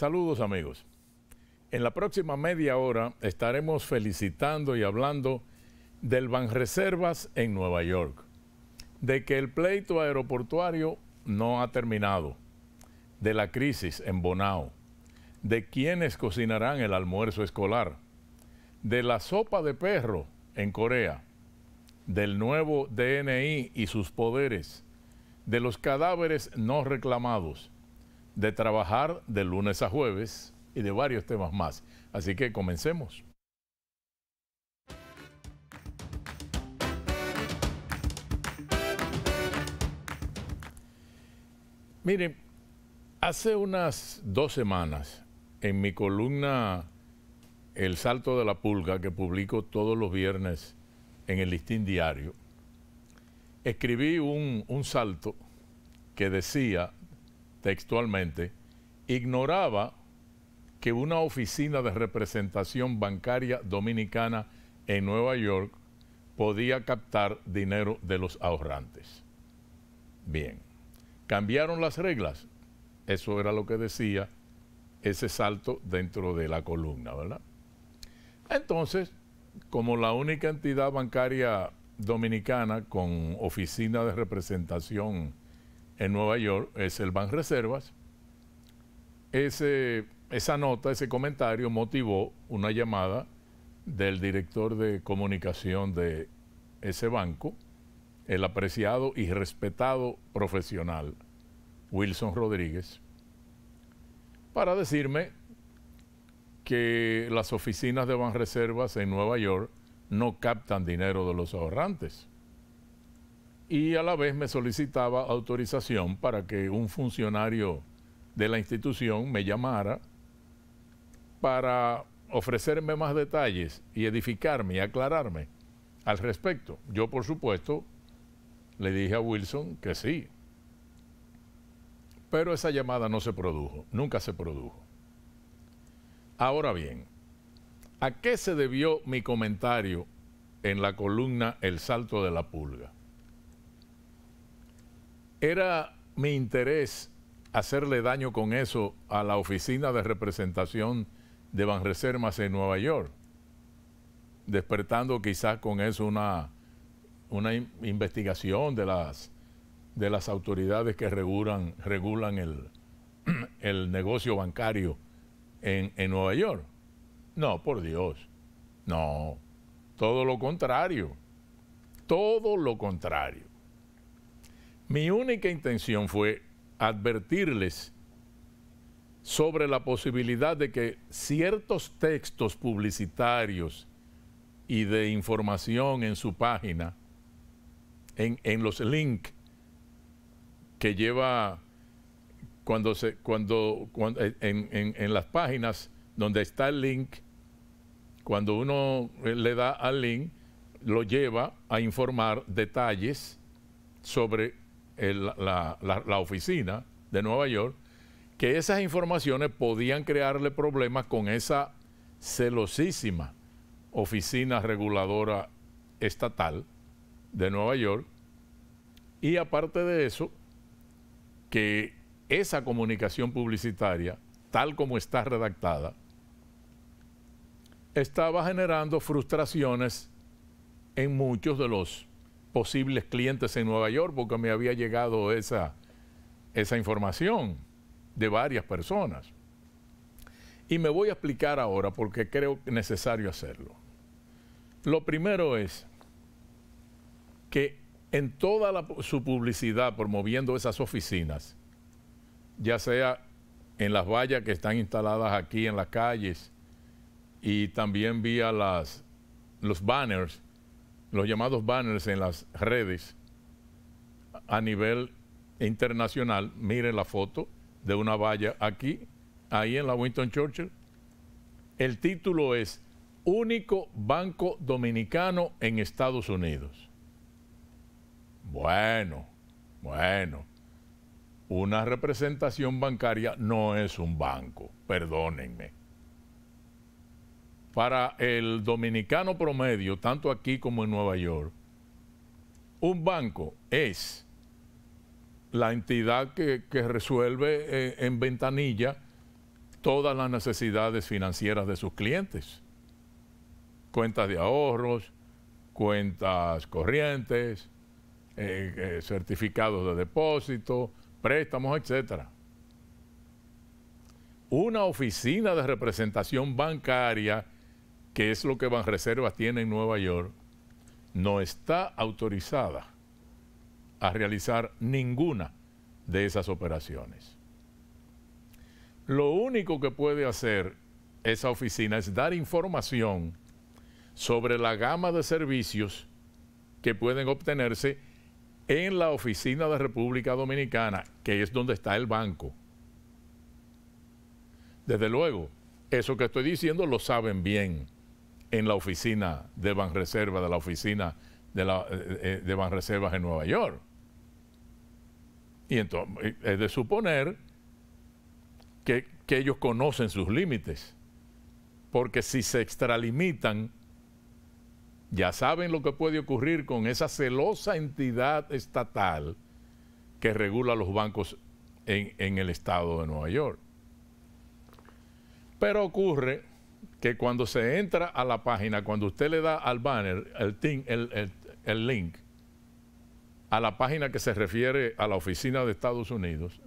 Saludos amigos. En la próxima media hora estaremos felicitando y hablando del Banreservas en Nueva York, de que el pleito aeroportuario no ha terminado, de la crisis en Bonao, de quienes cocinarán el almuerzo escolar, de la sopa de perro en Corea, del nuevo DNI y sus poderes, de los cadáveres no reclamados, de trabajar de lunes a jueves y de varios temas más. Así que comencemos. Miren, hace unas dos semanas, en mi columna El Salto de la Pulga, que publico todos los viernes en el listín diario, escribí un, un salto que decía textualmente, ignoraba que una oficina de representación bancaria dominicana en Nueva York podía captar dinero de los ahorrantes. Bien, cambiaron las reglas. Eso era lo que decía ese salto dentro de la columna, ¿verdad? Entonces, como la única entidad bancaria dominicana con oficina de representación en Nueva York, es el Ban Reservas. esa nota, ese comentario motivó una llamada del director de comunicación de ese banco, el apreciado y respetado profesional Wilson Rodríguez, para decirme que las oficinas de Reservas en Nueva York no captan dinero de los ahorrantes y a la vez me solicitaba autorización para que un funcionario de la institución me llamara para ofrecerme más detalles y edificarme y aclararme al respecto. Yo, por supuesto, le dije a Wilson que sí, pero esa llamada no se produjo, nunca se produjo. Ahora bien, ¿a qué se debió mi comentario en la columna El Salto de la Pulga? Era mi interés hacerle daño con eso a la oficina de representación de Banresermas en Nueva York, despertando quizás con eso una, una investigación de las, de las autoridades que regulan, regulan el, negocio bancario en, en Nueva York. No, por Dios, no, todo lo contrario, todo lo contrario. Mi única intención fue advertirles sobre la posibilidad de que ciertos textos publicitarios y de información en su página, en, los links que lleva cuando se, cuando, eh, en, las páginas donde está el link, cuando uno eh, le da al link, lo lleva a informar detalles sobre la oficina de Nueva York que esas informaciones podían crearle problemas con esa celosísima oficina reguladora estatal de Nueva York. Y aparte de eso, que esa comunicación publicitaria, tal como está redactada, estaba generando frustraciones en muchos de los posibles clientes en Nueva York porque me había llegado esa, esa información de varias personas. Y me voy a explicar ahora porque creo necesario hacerlo. Lo primero es que en toda su publicidad promoviendo esas oficinas, ya sea en las vallas que están instaladas aquí en las calles y también vía las, los banners los llamados banners en las redes a nivel internacional. Miren la foto de una valla aquí, ahí en la Winston Churchill. El título es Único Banco Dominicano en Estados Unidos. Bueno, bueno. Una representación bancaria no es un banco, perdónenme para el dominicano promedio, tanto aquí como en Nueva York, un banco es la entidad que, resuelve eh, en ventanilla todas las necesidades financieras de sus clientes. Cuentas de ahorros, cuentas corrientes, eh, eh, certificados de depósito, préstamos, etc. Una oficina de representación bancaria que es lo que Banreservas tiene en Nueva York, no está autorizada a realizar ninguna de esas operaciones. Lo único que puede hacer esa oficina es dar información sobre la gama de servicios que pueden obtenerse en la oficina de República Dominicana, que es donde está el banco. Desde luego, eso que estoy diciendo lo saben bien en la oficina de Banreserva, de la oficina de, la, eh, eh, de Banreservas en Nueva York. Y entonces eh, es de suponer que, ellos conocen sus límites, porque si se extralimitan, ya saben lo que puede ocurrir con esa celosa entidad estatal que regula los bancos en, en, el estado de Nueva York. Pero ocurre que cuando se entra a la página, cuando usted le da al banner, el, link, a la página que se refiere a la oficina de Estados Unidos,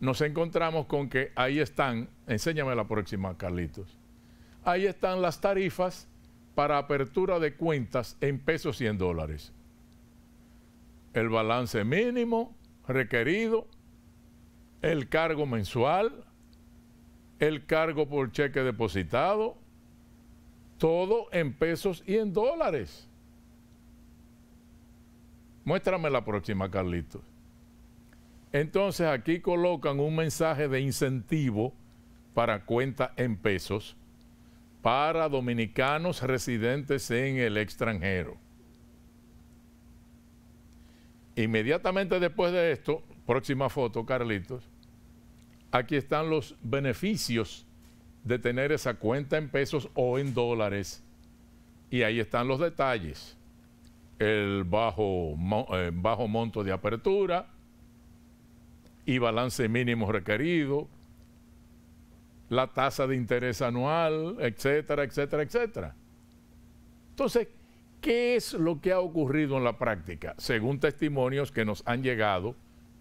nos encontramos con que ahí están, enséñame la próxima, Carlitos, ahí están las tarifas para apertura de cuentas en pesos y en dólares. El balance mínimo requerido, el cargo mensual, el cargo por cheque depositado, todo en pesos y en dólares. Muéstrame la próxima, Carlitos. Entonces aquí colocan un mensaje de incentivo para cuenta en pesos para dominicanos residentes en el extranjero. Inmediatamente después de esto, próxima foto, Carlitos, Aquí están los beneficios de tener esa cuenta en pesos o en dólares. Y ahí están los detalles. El bajo, eh, bajo monto de apertura y balance mínimo requerido, la tasa de interés anual, etcétera, etcétera, etcétera. Entonces, ¿qué es lo que ha ocurrido en la práctica? Según testimonios que nos han llegado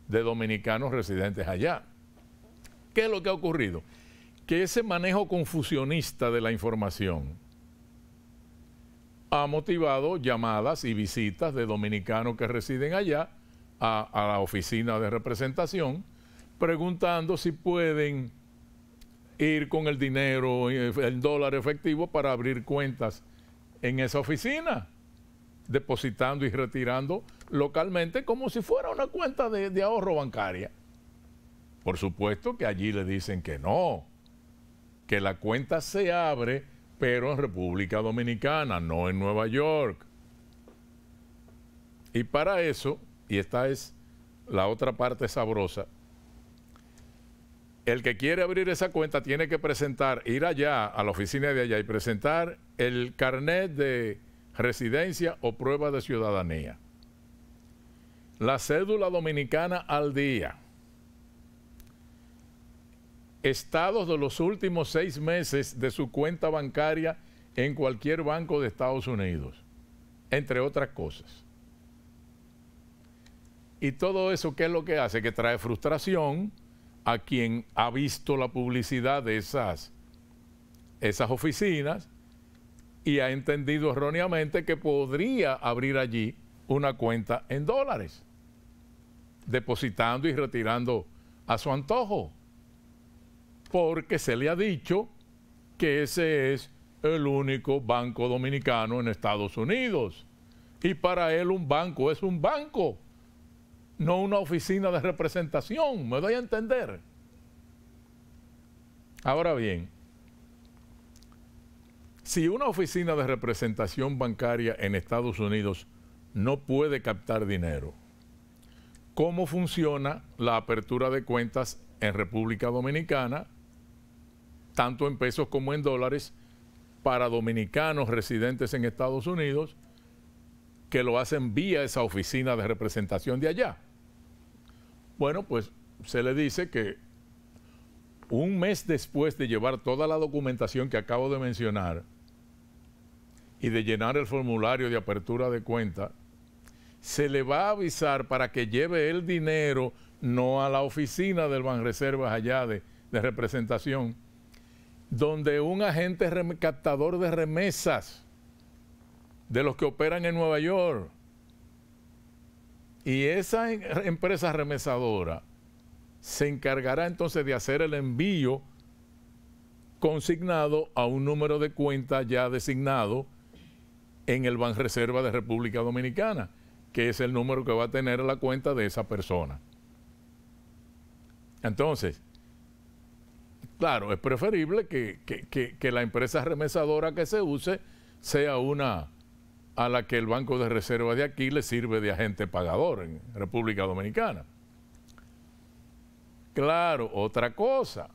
de dominicanos residentes allá. ¿Qué es lo que ha ocurrido? Que ese manejo confusionista de la información ha motivado llamadas y visitas de dominicanos que residen allá a, la oficina de representación preguntando si pueden ir con el dinero, eh, el dólar efectivo para abrir cuentas en esa oficina, depositando y retirando localmente como si fuera una cuenta de ahorro bancaria. Por supuesto que allí le dicen que no, que la cuenta se abre, pero en República Dominicana, no en Nueva York. Y para eso, y esta es la otra parte sabrosa, el que quiere abrir esa cuenta tiene que presentar, ir allá, a la oficina de allá y presentar el carnet de residencia o prueba de ciudadanía. La cédula dominicana al día estados de los últimos seis meses de su cuenta bancaria en cualquier banco de Estados Unidos, entre otras cosas. Y todo eso, ¿qué es lo que hace? Que trae frustración a quien ha visto la publicidad de esas, esas oficinas y ha entendido erróneamente que podría abrir allí una cuenta en dólares, depositando y retirando a su antojo porque se le ha dicho que ese es el único banco dominicano en Estados Unidos. Y para él un banco es un banco, no una oficina de representación, me doy a entender. Ahora bien, si una oficina de representación bancaria en Estados Unidos no puede captar dinero, ¿cómo funciona la apertura de cuentas en República Dominicana tanto en pesos como en dólares, para dominicanos residentes en Estados Unidos que lo hacen vía esa oficina de representación de allá. Bueno, pues se le dice que un mes después de llevar toda la documentación que acabo de mencionar y de llenar el formulario de apertura de cuenta, se le va a avisar para que lleve el dinero no a la oficina del Banreservas allá de, de representación, donde un agente captador de remesas de los que operan en Nueva York y esa empresa remesadora se encargará entonces de hacer el envío consignado a un número de cuenta ya designado en el Reserva de República Dominicana, que es el número que va a tener la cuenta de esa persona. Entonces, Claro, es preferible que, la empresa remesadora que se use sea una a la que el Banco de Reserva de aquí le sirve de agente pagador en República Dominicana. Claro, otra cosa,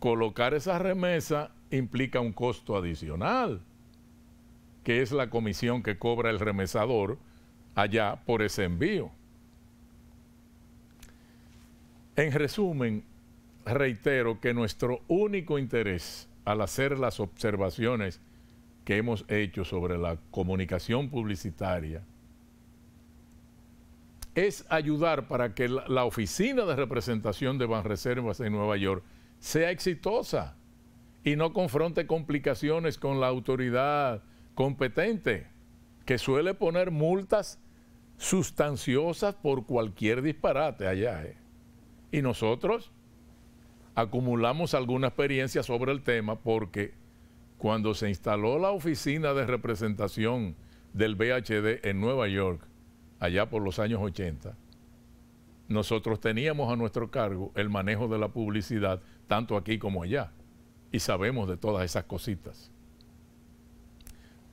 colocar esa remesa implica un costo adicional, que es la comisión que cobra el remesador allá por ese envío. En resumen, reitero que nuestro único interés al hacer las observaciones que hemos hecho sobre la comunicación publicitaria es ayudar para que la, oficina de representación de Banreservas en Nueva York sea exitosa y no confronte complicaciones con la autoridad competente, que suele poner multas sustanciosas por cualquier disparate allá. ¿eh? Y nosotros acumulamos alguna experiencia sobre el tema porque cuando se instaló la oficina de representación del BHD en Nueva York, allá por los años 80, nosotros teníamos a nuestro cargo el manejo de la publicidad, tanto aquí como allá, y sabemos de todas esas cositas.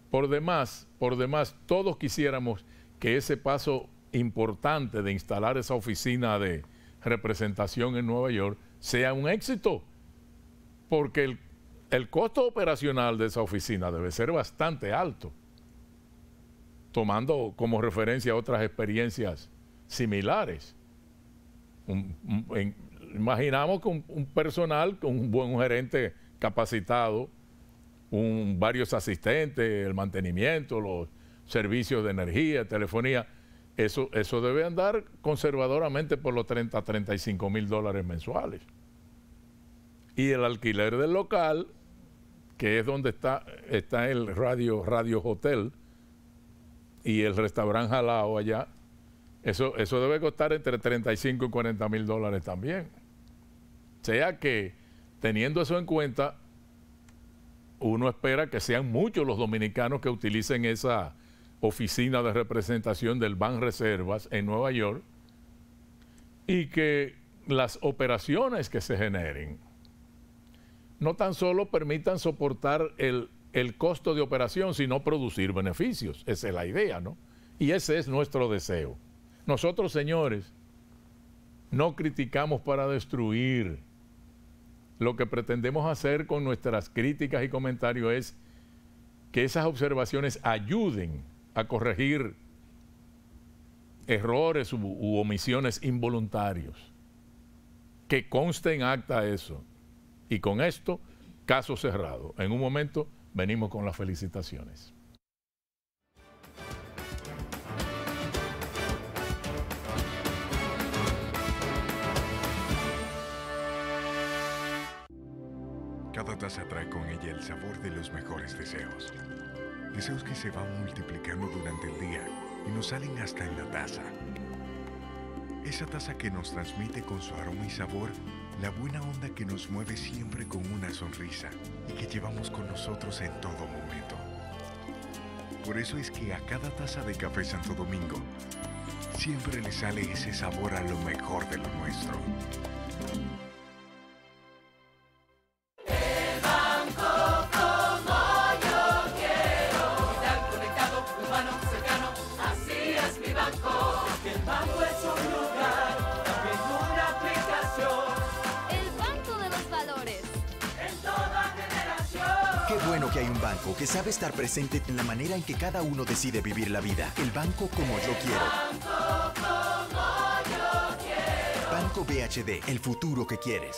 Por demás, por demás, todos quisiéramos que ese paso importante de instalar esa oficina de representación en Nueva York sea un éxito, porque el, costo operacional de esa oficina debe ser bastante alto, tomando como referencia otras experiencias similares. imaginamos que un, personal con un buen gerente capacitado, un, varios asistentes, el mantenimiento, los servicios de energía, telefonía, eso, debe andar conservadoramente por los 30 a 35 mil dólares mensuales. Y el alquiler del local, que es donde está, está el radio, radio hotel y el restaurante Jalao allá, eso, eso debe costar entre 35 y 40 mil dólares también. O sea que, teniendo eso en cuenta, uno espera que sean muchos los dominicanos que utilicen esa, oficina de representación del Ban Reservas en Nueva York y que las operaciones que se generen no tan solo permitan soportar el, costo de operación, sino producir beneficios. Esa es la idea, ¿no? Y ese es nuestro deseo. Nosotros, señores, no criticamos para destruir. Lo que pretendemos hacer con nuestras críticas y comentarios es que esas observaciones ayuden a corregir errores u, omisiones involuntarios. Que conste en acta eso. Y con esto, caso cerrado. En un momento venimos con las felicitaciones. Cada taza trae con ella el sabor de los mejores deseos deseos que se van multiplicando durante el día y nos salen hasta en la taza. Esa taza que nos transmite con su aroma y sabor la buena onda que nos mueve siempre con una sonrisa y que llevamos con nosotros en todo momento. Por eso es que a cada taza de café Santo Domingo siempre le sale ese sabor a lo mejor de lo nuestro. presente la manera en que cada uno decide vivir la vida. El banco como yo quiero. Banco, como yo quiero. banco BHD, el futuro que quieres.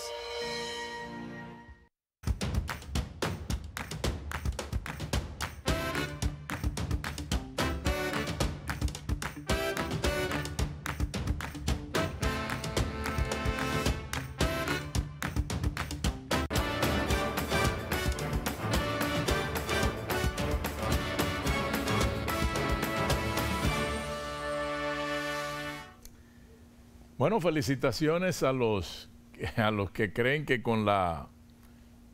felicitaciones a los, a los que creen que con la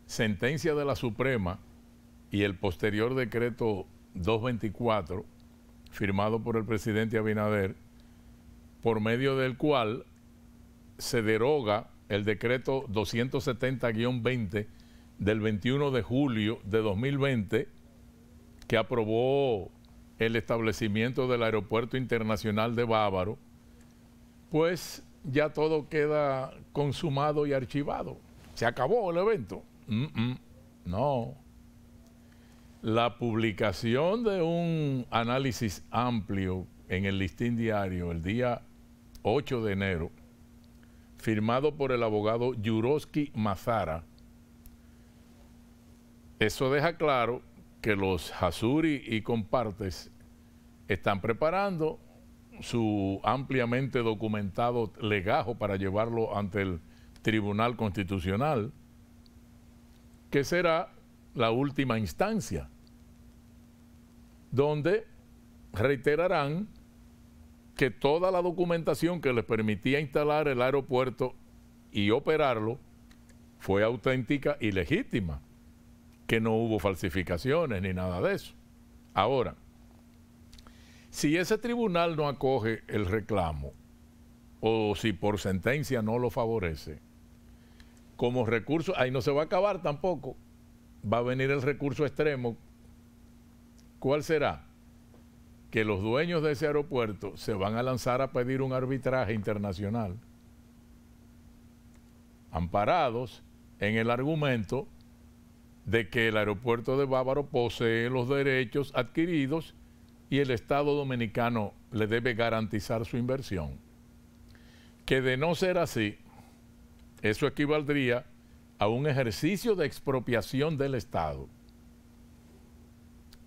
sentencia de la Suprema y el posterior decreto 224, firmado por el presidente Abinader, por medio del cual se deroga el decreto 270-20 del 21 de julio de 2020, que aprobó el establecimiento del Aeropuerto Internacional de Bávaro, pues ya todo queda consumado y archivado. Se acabó el evento. no. La publicación de un análisis amplio en el listín diario el día 8 de enero, firmado por el abogado Yuroski Mazara, eso deja claro que los Hasuri y compartes están preparando su ampliamente documentado legajo para llevarlo ante el Tribunal Constitucional, que será la última instancia, donde reiterarán que toda la documentación que les permitía instalar el aeropuerto y operarlo fue auténtica y legítima, que no hubo falsificaciones ni nada de eso. Ahora, si ese tribunal no acoge el reclamo o si por sentencia no lo favorece, como recurso, ahí no se va a acabar tampoco, va a venir el recurso extremo. ¿Cuál será? Que los dueños de ese aeropuerto se van a lanzar a pedir un arbitraje internacional, amparados en el argumento de que el aeropuerto de Bávaro posee los derechos adquiridos y el Estado dominicano le debe garantizar su inversión. Que de no ser así, eso equivaldría a un ejercicio de expropiación del Estado.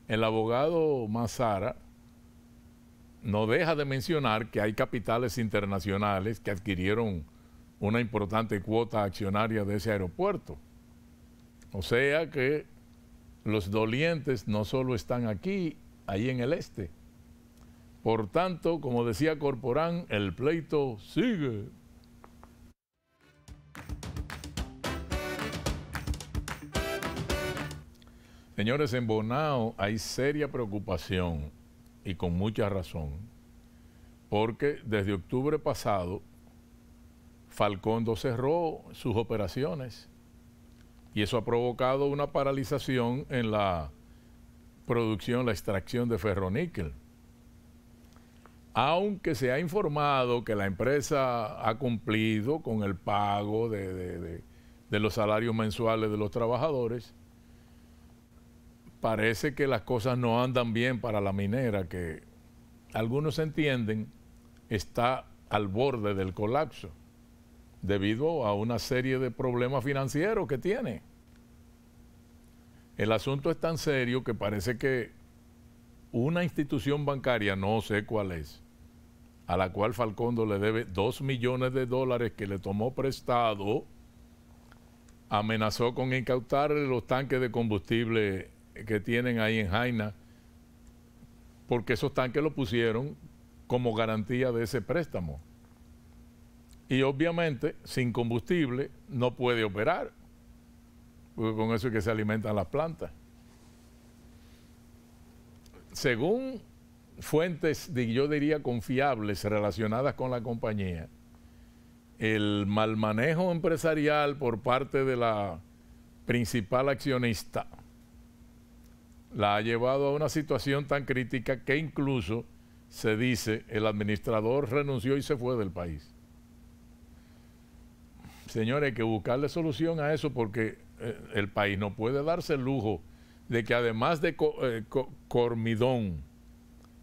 El abogado Mazara no deja de mencionar que hay capitales internacionales que adquirieron una importante cuota accionaria de ese aeropuerto. O sea que los dolientes no solo están aquí ahí en el este. Por tanto, como decía Corporán, el pleito sigue. Señores, en Bonao hay seria preocupación y con mucha razón, porque desde octubre pasado Falcondo cerró sus operaciones y eso ha provocado una paralización en la producción, la extracción de ferroníquel. Aunque se ha informado que la empresa ha cumplido con el pago de, de los salarios mensuales de los trabajadores, parece que las cosas no andan bien para la minera, que algunos entienden está al borde del colapso debido a una serie de problemas financieros que tiene. El asunto es tan serio que parece que una institución bancaria, no sé cuál es, a la cual Falcondo le debe dos millones de dólares que le tomó prestado, amenazó con incautarle los tanques de combustible que tienen ahí en Jaina, porque esos tanques lo pusieron como garantía de ese préstamo. Y obviamente, sin combustible no puede operar con eso es que se alimentan las plantas. Según fuentes, de, yo diría, confiables relacionadas con la compañía, el mal manejo empresarial por parte de la principal accionista la ha llevado a una situación tan crítica que incluso se dice el administrador renunció y se fue del país. Señores, hay que buscarle solución a eso porque eh, el país no puede darse el lujo de que además de eh, Cormidón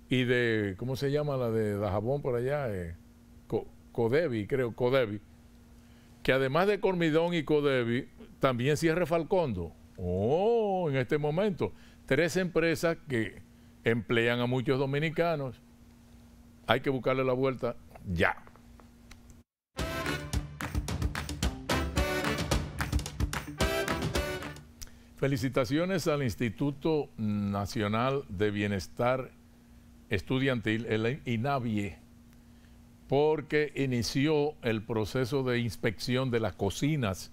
y de, ¿cómo se llama la de Dajabón por allá? Eh, Codevi, creo, Codevi, que además de Cormidón y Codevi, también cierre Falcondo. Oh, en este momento, tres empresas que emplean a muchos dominicanos. Hay que buscarle la vuelta ya. Felicitaciones al Instituto Nacional de Bienestar Estudiantil, el INAVIE, porque inició el proceso de inspección de las cocinas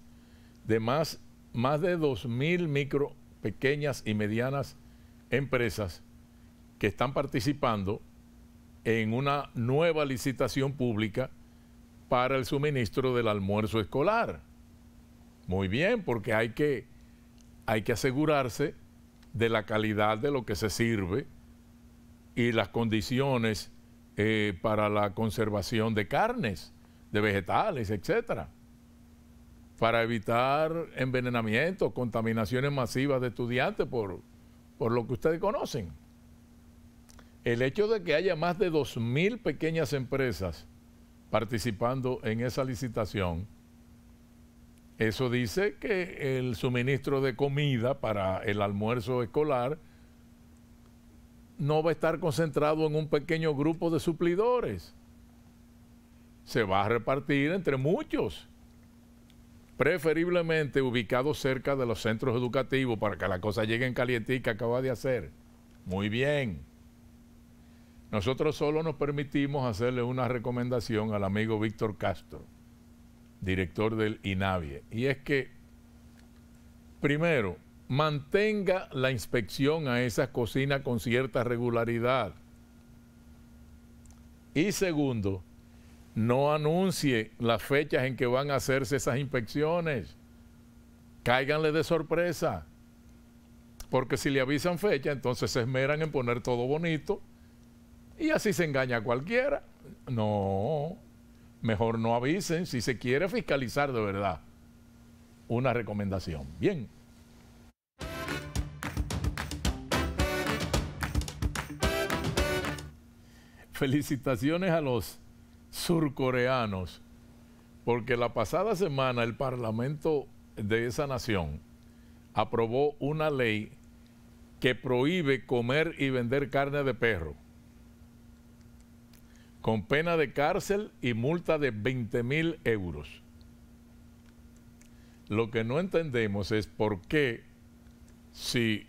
de más, más de 2.000 micro, pequeñas y medianas empresas que están participando en una nueva licitación pública para el suministro del almuerzo escolar. Muy bien, porque hay que hay que asegurarse de la calidad de lo que se sirve y las condiciones eh, para la conservación de carnes, de vegetales, etcétera, para evitar envenenamientos, contaminaciones masivas de estudiantes por, por lo que ustedes conocen. El hecho de que haya más de 2.000 pequeñas empresas participando en esa licitación, eso dice que el suministro de comida para el almuerzo escolar no va a estar concentrado en un pequeño grupo de suplidores. Se va a repartir entre muchos, preferiblemente ubicados cerca de los centros educativos para que la cosa llegue en que acaba de hacer. Muy bien. Nosotros solo nos permitimos hacerle una recomendación al amigo Víctor Castro director del INAVIE, y es que, primero, mantenga la inspección a esas cocinas con cierta regularidad. Y segundo, no anuncie las fechas en que van a hacerse esas inspecciones. caiganle de sorpresa. Porque si le avisan fecha, entonces se esmeran en poner todo bonito y así se engaña a cualquiera. No, mejor no avisen si se quiere fiscalizar de verdad. Una recomendación. Bien. Felicitaciones a los surcoreanos, porque la pasada semana el Parlamento de esa nación aprobó una ley que prohíbe comer y vender carne de perro con pena de cárcel y multa de 20 mil euros. Lo que no entendemos es por qué, si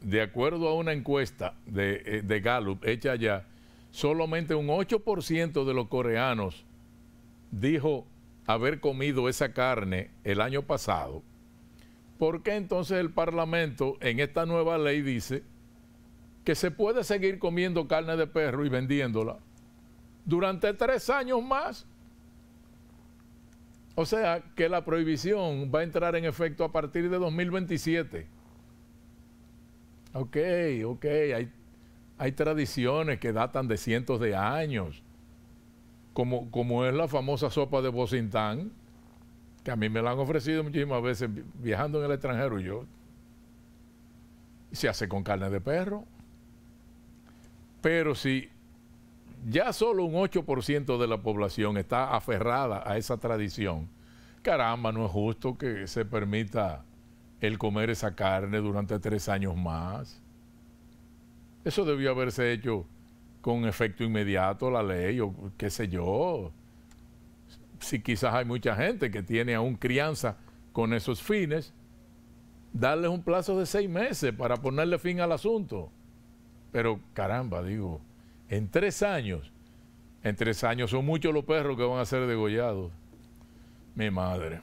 de acuerdo a una encuesta de, eh, Gallup hecha allá, solamente un 8% de los coreanos dijo haber comido esa carne el año pasado, ¿por qué entonces el Parlamento en esta nueva ley dice que se puede seguir comiendo carne de perro y vendiéndola? durante tres años más. O sea que la prohibición va a entrar en efecto a partir de 2027. Ok, ok, hay, hay tradiciones que datan de cientos de años, como, como es la famosa sopa de Bocintán, que a mí me la han ofrecido muchísimas veces viajando en el extranjero yo. Se hace con carne de perro. Pero si ya solo un 8% de la población está aferrada a esa tradición. Caramba, no es justo que se permita el comer esa carne durante tres años más. Eso debió haberse hecho con efecto inmediato la ley o qué sé yo. Si quizás hay mucha gente que tiene aún crianza con esos fines, darles un plazo de seis meses para ponerle fin al asunto. Pero caramba, digo, en tres años. En tres años son muchos los perros que van a ser degollados. Mi madre.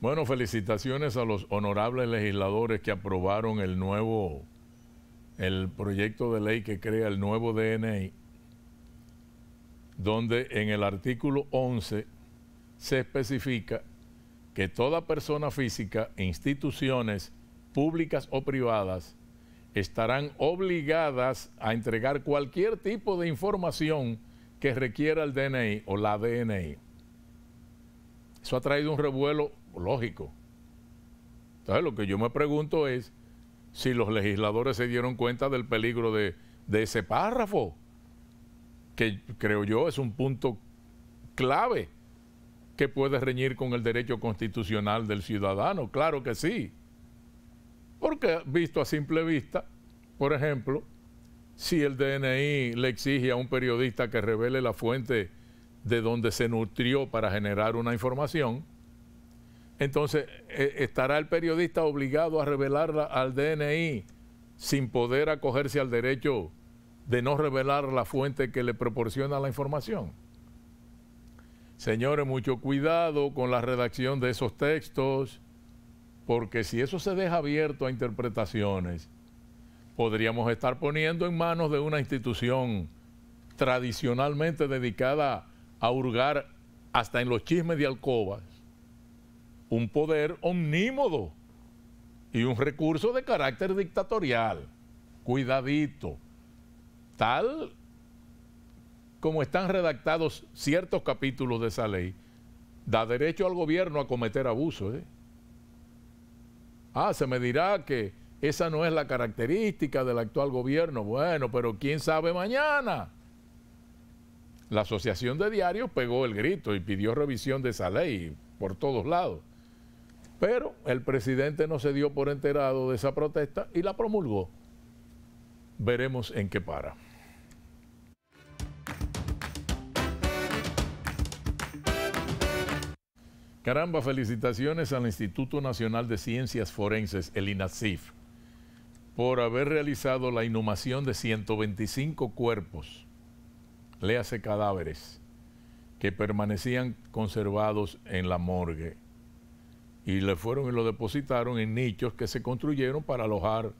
Bueno, felicitaciones a los honorables legisladores que aprobaron el nuevo, el proyecto de ley que crea el nuevo DNI, donde en el artículo 11 se especifica que toda persona física e instituciones públicas o privadas estarán obligadas a entregar cualquier tipo de información que requiera el DNI o la DNI. Eso ha traído un revuelo lógico. Entonces lo que yo me pregunto es si los legisladores se dieron cuenta del peligro de ese párrafo, que creo yo es un punto clave que puede reñir con el derecho constitucional del ciudadano, claro que sí. Porque visto a simple vista, por ejemplo, si el DNI le exige a un periodista que revele la fuente de donde se nutrió para generar una información, entonces eh, estará el periodista obligado a revelarla al DNI sin poder acogerse al derecho de no revelar la fuente que le proporciona la información. Señores, mucho cuidado con la redacción de esos textos, porque si eso se deja abierto a interpretaciones, podríamos estar poniendo en manos de una institución tradicionalmente dedicada a hurgar hasta en los chismes de alcobas un poder omnímodo y un recurso de carácter dictatorial. Cuidadito. Tal como están redactados ciertos capítulos de esa ley, da derecho al gobierno a cometer abuso ¿eh? Ah, se me dirá que esa no es la característica del actual gobierno. Bueno, pero quién sabe mañana. La Asociación de Diarios pegó el grito y pidió revisión de esa ley por todos lados. Pero el presidente no se dio por enterado de esa protesta y la promulgó. Veremos en qué para. Caramba, felicitaciones al Instituto Nacional de Ciencias Forenses, el INACIF, por haber realizado la inhumación de 125 cuerpos, léase cadáveres, que permanecían conservados en la morgue. Y le fueron y lo depositaron en nichos que se construyeron para alojar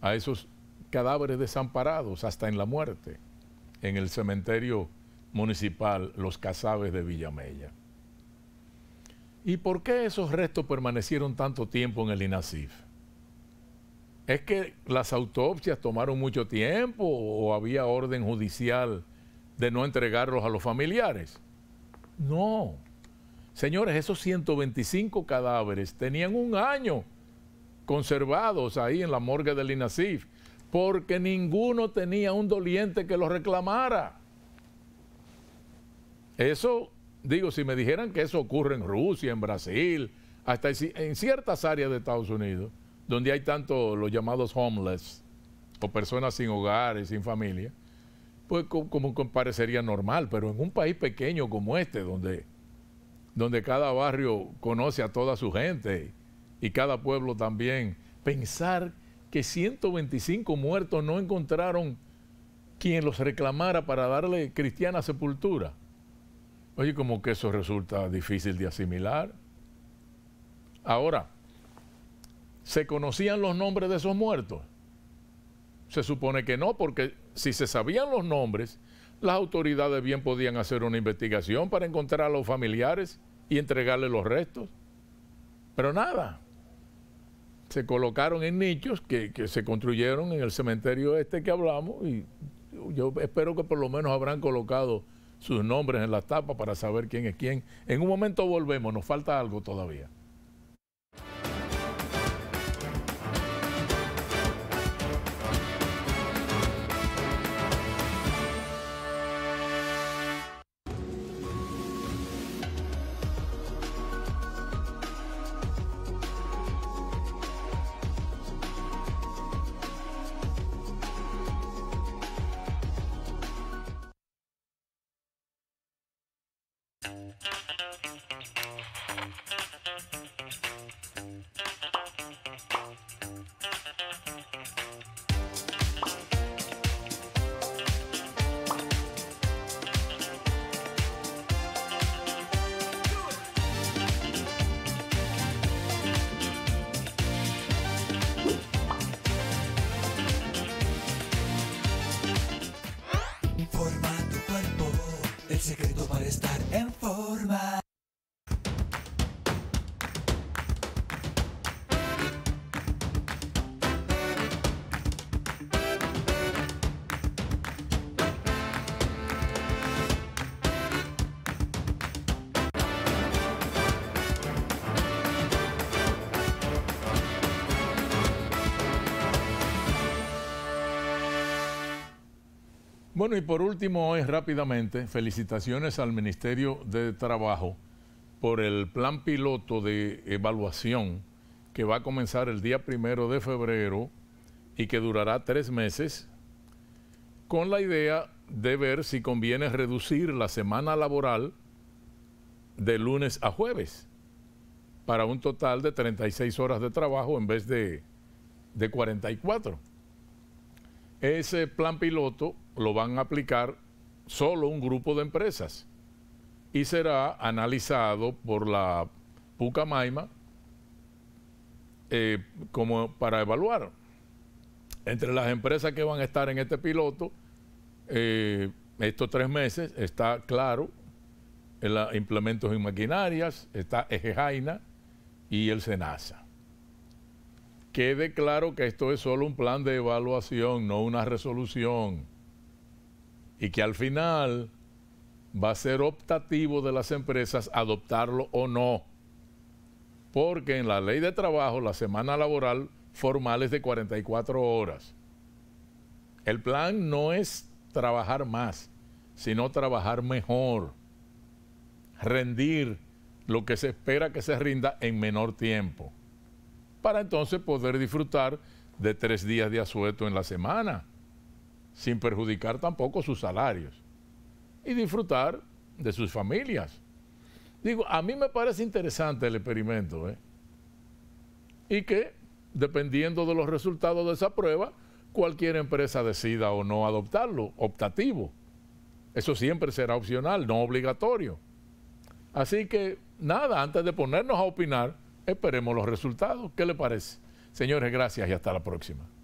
a esos cadáveres desamparados hasta en la muerte, en el cementerio municipal Los Casabes de Villamella. ¿Y por qué esos restos permanecieron tanto tiempo en el INASIF? ¿Es que las autopsias tomaron mucho tiempo o había orden judicial de no entregarlos a los familiares? No. Señores, esos 125 cadáveres tenían un año conservados ahí en la morgue del INASIF porque ninguno tenía un doliente que los reclamara. Eso digo, si me dijeran que eso ocurre en Rusia, en Brasil, hasta en ciertas áreas de Estados Unidos, donde hay tanto los llamados homeless, o personas sin hogares, sin familia, pues como, como parecería normal, pero en un país pequeño como este, donde, donde cada barrio conoce a toda su gente y cada pueblo también, pensar que 125 muertos no encontraron quien los reclamara para darle cristiana sepultura. Oye, como que eso resulta difícil de asimilar. Ahora, ¿se conocían los nombres de esos muertos? Se supone que no, porque si se sabían los nombres, las autoridades bien podían hacer una investigación para encontrar a los familiares y entregarle los restos. Pero nada. Se colocaron en nichos que, que, se construyeron en el cementerio este que hablamos y yo espero que por lo menos habrán colocado sus nombres en la tapa para saber quién es quién. En un momento volvemos, nos falta algo todavía. Bueno, y por último, hoy rápidamente, felicitaciones al Ministerio de Trabajo por el plan piloto de evaluación que va a comenzar el día primero de febrero y que durará tres meses, con la idea de ver si conviene reducir la semana laboral de lunes a jueves para un total de 36 horas de trabajo en vez de, de 44. Ese plan piloto lo van a aplicar solo un grupo de empresas y será analizado por la Pucamaima eh, como para evaluar. Entre las empresas que van a estar en este piloto, eh, estos tres meses, está claro, en la, implementos y maquinarias, está Ejejaina y el SENASA quede claro que esto es solo un plan de evaluación, no una resolución y que al final va a ser optativo de las empresas adoptarlo o no. Porque en la ley de trabajo la semana laboral formal es de 44 horas. El plan no es trabajar más, sino trabajar mejor, rendir lo que se espera que se rinda en menor tiempo, para entonces poder disfrutar de tres días de asueto en la semana sin perjudicar tampoco sus salarios y disfrutar de sus familias. Digo, a mí me parece interesante el experimento ¿eh? y que dependiendo de los resultados de esa prueba, cualquier empresa decida o no adoptarlo, optativo. Eso siempre será opcional, no obligatorio. Así que nada, antes de ponernos a opinar, esperemos los resultados. ¿Qué le parece? Señores, gracias y hasta la próxima.